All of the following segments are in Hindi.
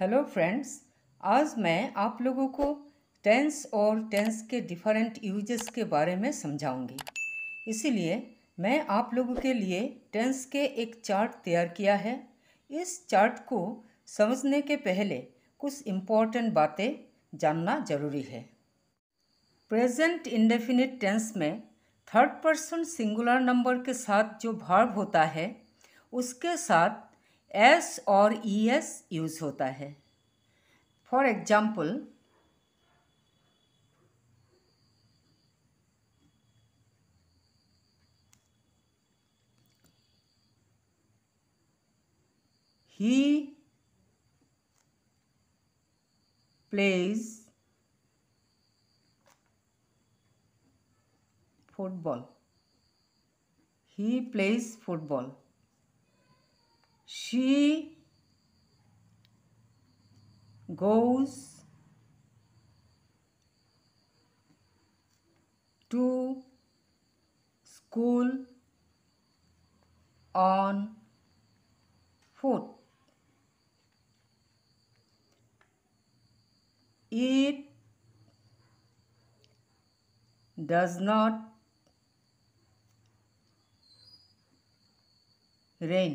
हेलो फ्रेंड्स आज मैं आप लोगों को टेंस और टेंस के डिफरेंट यूजेस के बारे में समझाऊंगी इसीलिए मैं आप लोगों के लिए टेंस के एक चार्ट तैयार किया है इस चार्ट को समझने के पहले कुछ इम्पोर्टेंट बातें जानना जरूरी है प्रेजेंट इंडेफिनिट टेंस में थर्ड पर्सन सिंगुलर नंबर के साथ जो भार्व होता है उसके साथ एस और ई एस यूज़ होता है for example he plays football he plays football she goes to school on foot. It does not rain.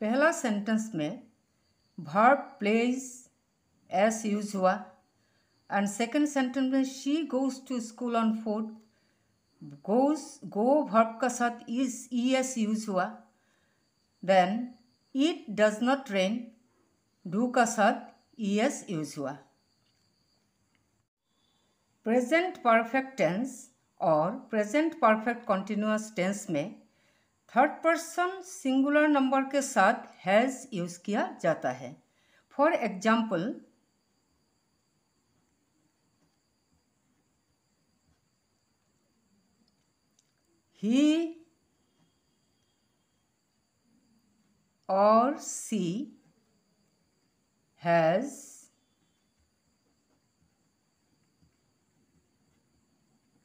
पहला सेंटेंस में भर्ब प्लेज एस यूज हुआ एंड सेकेंड सेंटेंस में she goes to school on food goes go verb का साथ इज ई एस यूज हुआ then it does not rain do का साथ ई एस यूज हुआ प्रेजेंट परफेक्ट टेंस और प्रेजेंट परफेक्ट कॉन्टिन्यूस टेंस में थर्ड पर्सन सिंगुलर नंबर के साथ हैज़ यूज़ किया जाता है फॉर एग्जाम्पल ही और she has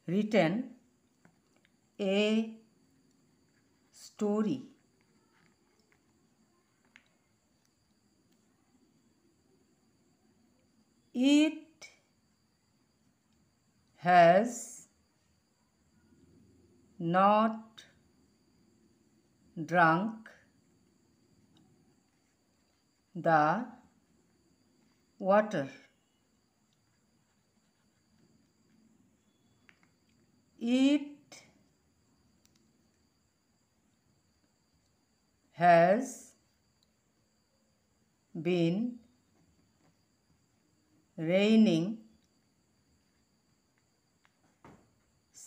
return a story it has not drunk the water it has been raining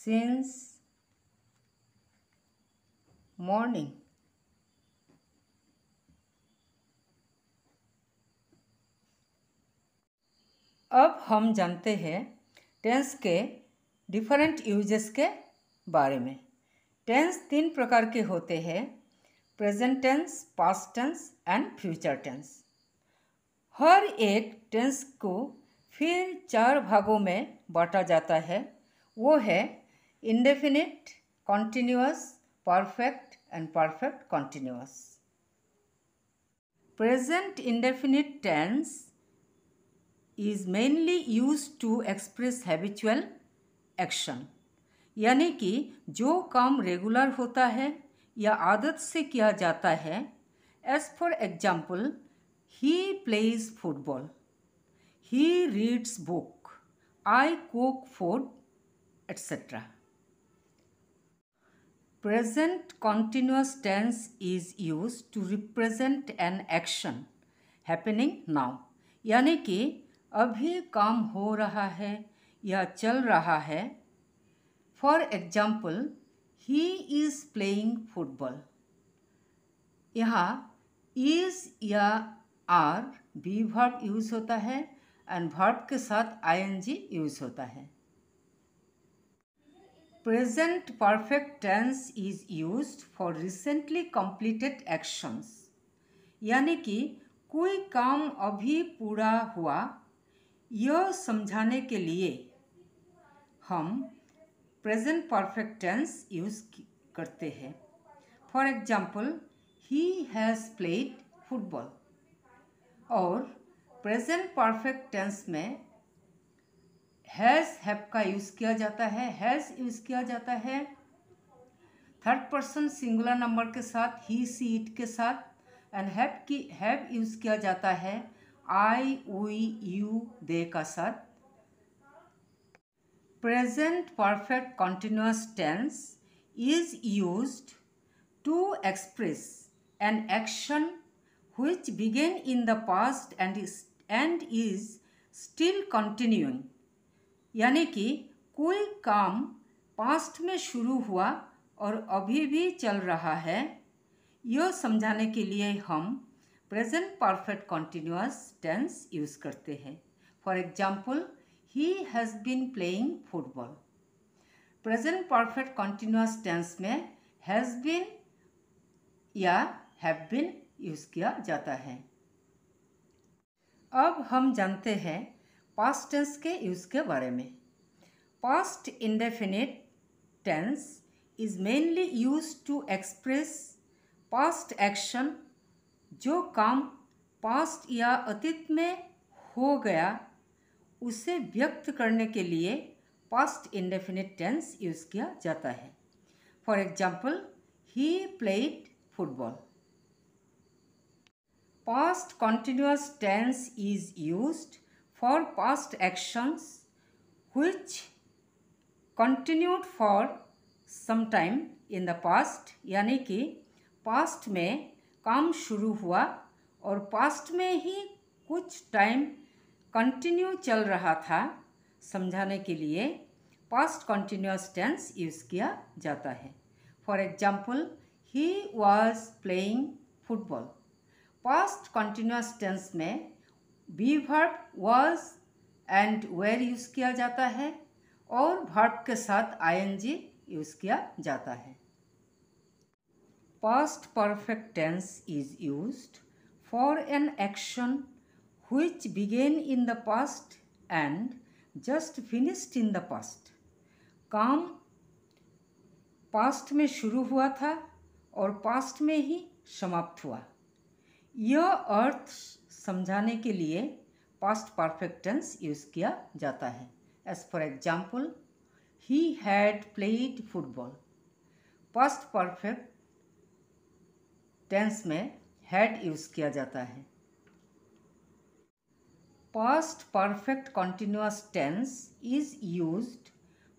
since morning. अब हम जानते हैं टेंस के डिफरेंट यूजेस के बारे में टेंस तीन प्रकार के होते हैं present tense past tense and future tense हर एक टेंस को फिर चार भागों में बांटा जाता है वो है indefinite continuous perfect and perfect continuous present indefinite tense is mainly use to express habitual action यानी कि जो काम रेगुलर होता है या आदत से किया जाता है as for example he plays football he reads book I cook food etcetera present continuous tense is use to represent an action happening now यानी कि अभी काम हो रहा है या चल रहा है for example he is playing football यह इज या आर बी वर्ब यूज होता है एंड वर्ब के साथ आईएनजी यूज होता है present perfect tense is used for recently completed actions यानी कि कोई काम अभी पूरा हुआ यह समझाने के लिए हम प्रेजेंट परफेक्ट टेंस यूज़ करते हैं for example he has played football और प्रेजेंट परफेक्ट टेंस में हैज़ हैप का यूज़ किया जाता है हैज़ यूज़ किया जाता है थर्ड पर्सन सिंगुलर नंबर के साथ ही सी इट के साथ एंड हैप की हैव यूज़ किया जाता है आई वी यू दे का साथ present perfect continuous tense is used to express an action which began in the past and is and is still continuing यानी कि कोई काम पास्ट में शुरू हुआ और अभी भी चल रहा है यह समझाने के लिए हम present perfect continuous tense use करते हैं for example he has been playing football present perfect continuous tense में हैज़ बीन या हैव बीन यूज़ किया जाता है अब हम जानते हैं पास्ट टेंस के यूज़ के बारे में past indefinite tense is mainly use to express past action जो काम पास्ट या अतीत में हो गया उसे व्यक्त करने के लिए पास्ट इंडेफिनेट टेंस यूज किया जाता है for example he played football past continuous tense is use for past actions हुई continued for sometime in the past यानी कि पास्ट में काम शुरू हुआ और पास्ट में ही कुछ टाइम कंटिन्यू चल रहा था समझाने के लिए पास्ट कंटिन्यूस टेंस यूज़ किया जाता है for example he was playing football past continuous tense में be verb was and were use किया जाता है और वर्ब के साथ आईएनजी यूज़ किया जाता है past perfect tense is used for an action which began in the past and just finished in the past. काम पास्ट में शुरू हुआ था और पास्ट में ही समाप्त हुआ यह अर्थ समझाने के लिए पास्ट परफेक्ट टेंस यूज़ किया जाता है as for example he had played football past perfect tense में हैड यूज़ किया जाता है past perfect continuous tense is use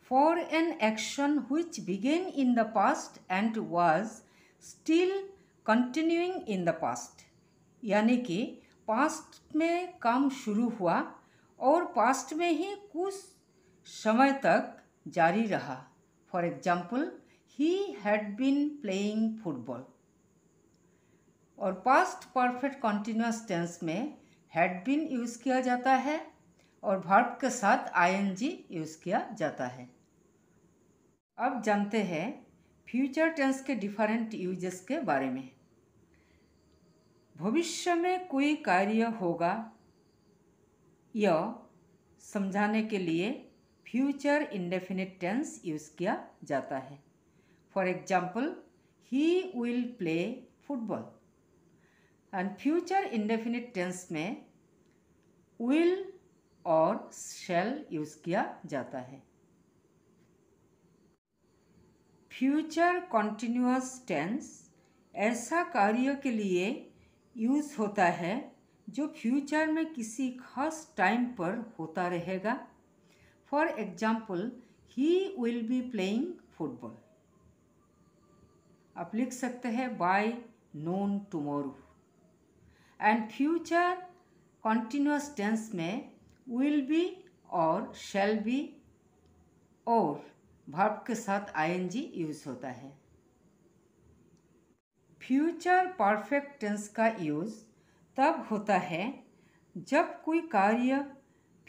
for an action हुई began in the past and was still continuing in the past यानी कि पास्ट में काम शुरू हुआ और पास्ट में ही कुछ समय तक जारी रहा for example he had been playing football और पास्ट परफेक्ट कॉन्टिन्यूस टेंस में हैड बिन यूज़ किया जाता है और भर्ब के साथ आईएनजी यूज़ किया जाता है अब जानते हैं फ्यूचर टेंस के डिफरेंट यूजेस के बारे में भविष्य में कोई कार्य होगा यह समझाने के लिए फ्यूचर इंडेफिनिट टेंस यूज़ किया जाता है for example he will play football and future indefinite tense में विल और शेल यूज़ किया जाता है फ्यूचर कॉन्टिन्यूस टेंस ऐसा कार्य के लिए यूज़ होता है जो फ्यूचर में किसी खास टाइम पर होता रहेगा for example he will be playing football आप लिख सकते हैं by noon tomorrow and future continuous tense में विल बी और शेल बी और वर्ब के साथ आईएनजी यूज होता है फ्यूचर परफेक्ट टेंस का यूज़ तब होता है जब कोई कार्य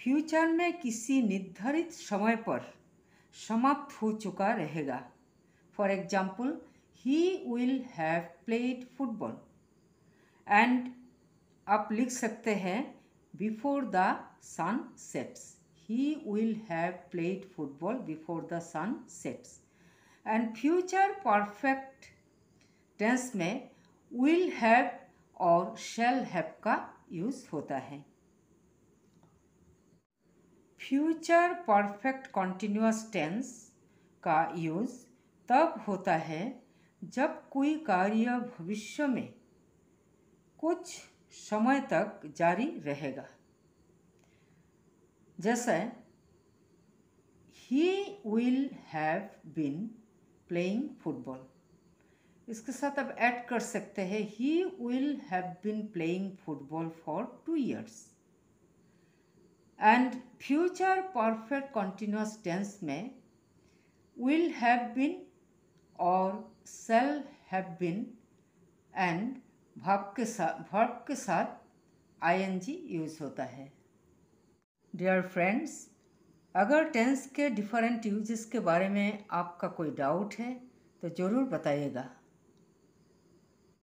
फ्यूचर में किसी निर्धारित समय पर समाप्त हो चुका रहेगा for example he will have played football and आप लिख सकते हैं before the sun sets he will have played football before the sun sets and future perfect tense में विल हैव और शेल हैव का यूज होता है फ्यूचर परफेक्ट कॉन्टिन्यूस टेंस का यूज तब होता है जब कोई कार्य भविष्य में कुछ समय तक जारी रहेगा जैसे he will have been playing football इसके साथ आप ऐड कर सकते हैं he will have been playing football for two years and future perfect continuous tense में विल हैव बीन और सेल हैव बीन एंड भाव के साथ वर्ब के साथ आईएनजी यूज होता है डियर फ्रेंड्स अगर टेंस के डिफरेंट यूजेस के बारे में आपका कोई डाउट है तो ज़रूर बताइएगा